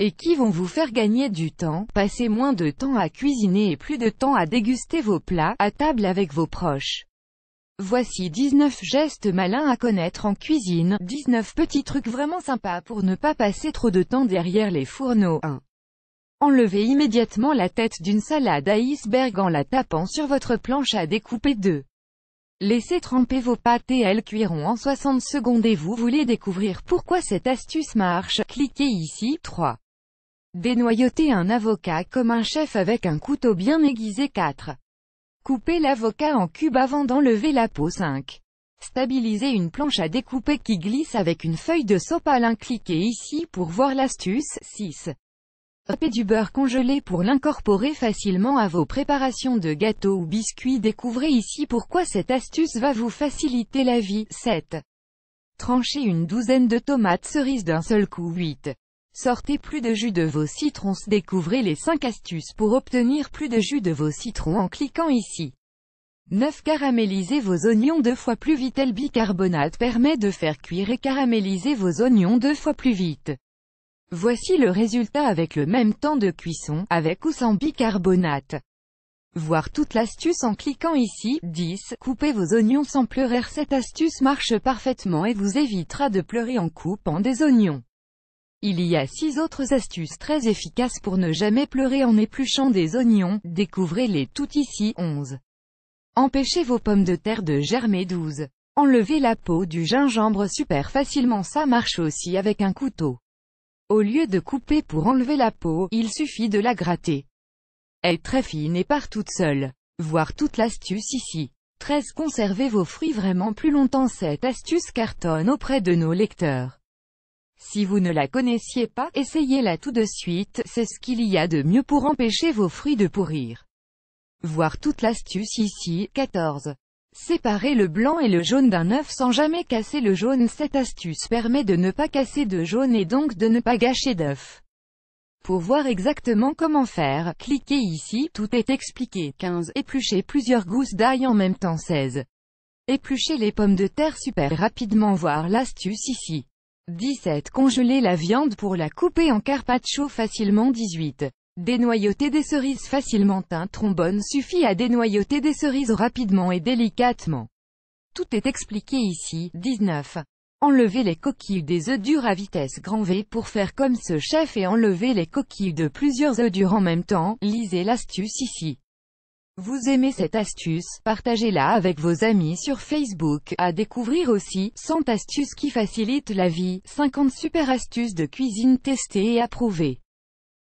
et qui vont vous faire gagner du temps, passer moins de temps à cuisiner et plus de temps à déguster vos plats, à table avec vos proches. Voici 19 gestes malins à connaître en cuisine, 19 petits trucs vraiment sympas pour ne pas passer trop de temps derrière les fourneaux. 1. Enlevez immédiatement la tête d'une salade à iceberg en la tapant sur votre planche à découper 2. Laissez tremper vos pâtes et elles cuiront en 60 secondes et vous voulez découvrir pourquoi cette astuce marche, cliquez ici, 3. Dénoyauter un avocat comme un chef avec un couteau bien aiguisé 4. Couper l'avocat en cubes avant d'enlever la peau 5. Stabiliser une planche à découper qui glisse avec une feuille de sopalin. Cliquez ici pour voir l'astuce 6. Tapez du beurre congelé pour l'incorporer facilement à vos préparations de gâteaux ou biscuits. Découvrez ici pourquoi cette astuce va vous faciliter la vie. 7. Trancher une douzaine de tomates cerises d'un seul coup. 8. Sortez plus de jus de vos citrons. Découvrez les 5 astuces pour obtenir plus de jus de vos citrons en cliquant ici. 9. Caramélisez vos oignons deux fois plus vite. Le bicarbonate permet de faire cuire et caraméliser vos oignons deux fois plus vite. Voici le résultat avec le même temps de cuisson, avec ou sans bicarbonate. Voir toute l'astuce en cliquant ici, 10, coupez vos oignons sans pleurer. Cette astuce marche parfaitement et vous évitera de pleurer en coupant des oignons. Il y a 6 autres astuces très efficaces pour ne jamais pleurer en épluchant des oignons, découvrez-les tout ici, 11. Empêchez vos pommes de terre de germer 12. Enlevez la peau du gingembre super facilement ça marche aussi avec un couteau. Au lieu de couper pour enlever la peau, il suffit de la gratter. Elle est très fine et part toute seule. Voir toute l'astuce ici. 13. Conservez vos fruits vraiment plus longtemps Cette astuce cartonne auprès de nos lecteurs. Si vous ne la connaissiez pas, essayez-la tout de suite, c'est ce qu'il y a de mieux pour empêcher vos fruits de pourrir. Voir toute l'astuce ici, 14. Séparer le blanc et le jaune d'un œuf sans jamais casser le jaune Cette astuce permet de ne pas casser de jaune et donc de ne pas gâcher d'œuf. Pour voir exactement comment faire, cliquez ici, tout est expliqué. 15. Éplucher plusieurs gousses d'ail en même temps. 16. Éplucher les pommes de terre super rapidement. Voir l'astuce ici. 17. Congeler la viande pour la couper en carpaccio facilement 18. Dénoyauter des cerises facilement Un trombone suffit à dénoyauter des cerises rapidement et délicatement. Tout est expliqué ici. 19. Enlever les coquilles des œufs durs à vitesse grand V pour faire comme ce chef et enlever les coquilles de plusieurs œufs durs en même temps, lisez l'astuce ici. Vous aimez cette astuce, partagez-la avec vos amis sur Facebook, à découvrir aussi, 100 astuces qui facilitent la vie, 50 super astuces de cuisine testées et approuvées.